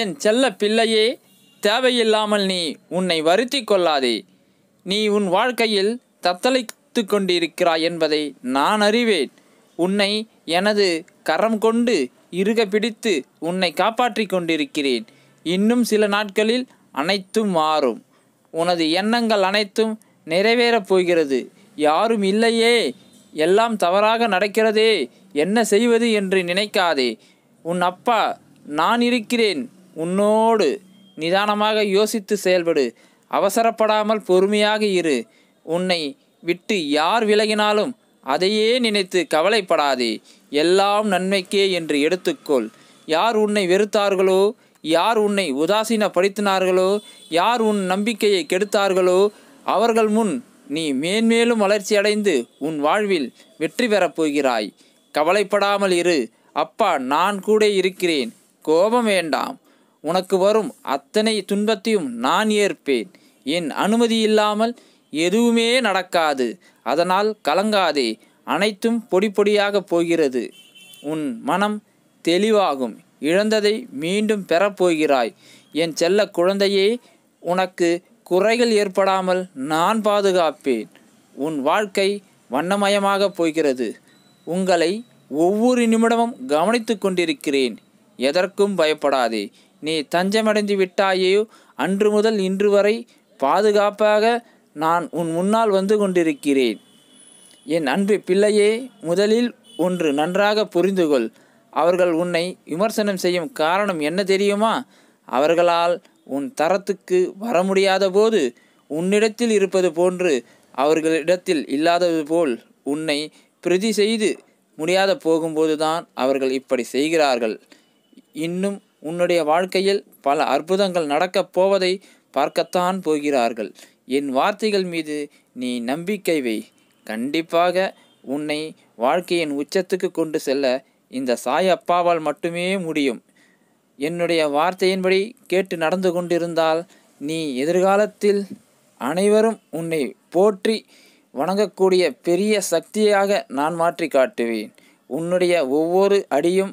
என் செல்ல பிள்ளையே தேவையில்லாமல் நீ உன்னை வருத்தி கொள்ளாதே நீ உன் வாழ்க்கையில் தத்தளித்து கொண்டிருக்கிறாய் என்பதை நான் அறிவேன் உன்னை எனது கரம் கொண்டு இருக பிடித்து உன்னை காப்பாற்றி கொண்டிருக்கிறேன் இன்னும் சில நாட்களில் அனைத்தும் மாறும் உனது எண்ணங்கள் அனைத்தும் நிறைவேறப் போகிறது யாரும் இல்லையே எல்லாம் தவறாக நடக்கிறதே என்ன செய்வது என்று நினைக்காதே உன் அப்பா நான் இருக்கிறேன் உன்னோடு நிதானமாக யோசித்து செயல்படு அவசரப்படாமல் பொறுமையாக இரு உன்னை விட்டு யார் விலகினாலும் அதையே நினைத்து கவலைப்படாதே எல்லாம் நன்மைக்கே என்று எடுத்துக்கொள் யார் உன்னை வெறுத்தார்களோ யார் உன்னை உதாசீனப்படுத்தினார்களோ யார் உன் நம்பிக்கையை கெடுத்தார்களோ அவர்கள் முன் நீ மேன்மேலும் வளர்ச்சியடைந்து உன் வாழ்வில் வெற்றி பெறப் போகிறாய் கவலைப்படாமல் இரு அப்பா நான் கூட இருக்கிறேன் கோபம் வேண்டாம் உனக்கு வரும் அத்தனை துன்பத்தையும் நான் ஏற்பேன் என் அனுமதி இல்லாமல் எதுவுமே நடக்காது அதனால் கலங்காதே அனைத்தும் பொடி பொடியாக போகிறது உன் மனம் தெளிவாகும் இழந்ததை மீண்டும் பெறப்போகிறாய் என் செல்ல குழந்தையே உனக்கு குறைகள் ஏற்படாமல் நான் பாதுகாப்பேன் உன் வாழ்க்கை வண்ணமயமாக போகிறது உங்களை ஒவ்வொரு நிமிடமும் கவனித்து கொண்டிருக்கிறேன் எதற்கும் பயப்படாதே நீ தஞ்சமடைந்து விட்டாயோ அன்று முதல் இன்று வரை பாதுகாப்பாக நான் உன் முன்னால் வந்து கொண்டிருக்கிறேன் என் அன்பு பிள்ளையே முதலில் ஒன்று நன்றாக புரிந்துகொள் அவர்கள் உன்னை விமர்சனம் செய்யும் காரணம் என்ன தெரியுமா அவர்களால் உன் தரத்துக்கு வர முடியாத போது உன்னிடத்தில் இருப்பது போன்று அவர்களிடத்தில் இல்லாதது போல் உன்னை பிரதி செய்து முடியாத போகும்போதுதான் அவர்கள் இப்படி செய்கிறார்கள் இன்னும் உன்னுடைய வாழ்க்கையில் பல அற்புதங்கள் நடக்கப் போவதை பார்க்கத்தான் போகிறார்கள் என் வார்த்தைகள் மீது நீ நம்பிக்கை வை கண்டிப்பாக உன்னை வாழ்க்கையின் உச்சத்துக்கு கொண்டு செல்ல இந்த சாய் அப்பாவால் மட்டுமே முடியும் என்னுடைய வார்த்தையின்படி கேட்டு நடந்து கொண்டிருந்தால் நீ எதிர்காலத்தில் அனைவரும் உன்னை போற்றி வணங்கக்கூடிய பெரிய சக்தியாக நான் மாற்றி காட்டுவேன் உன்னுடைய ஒவ்வொரு அடியும்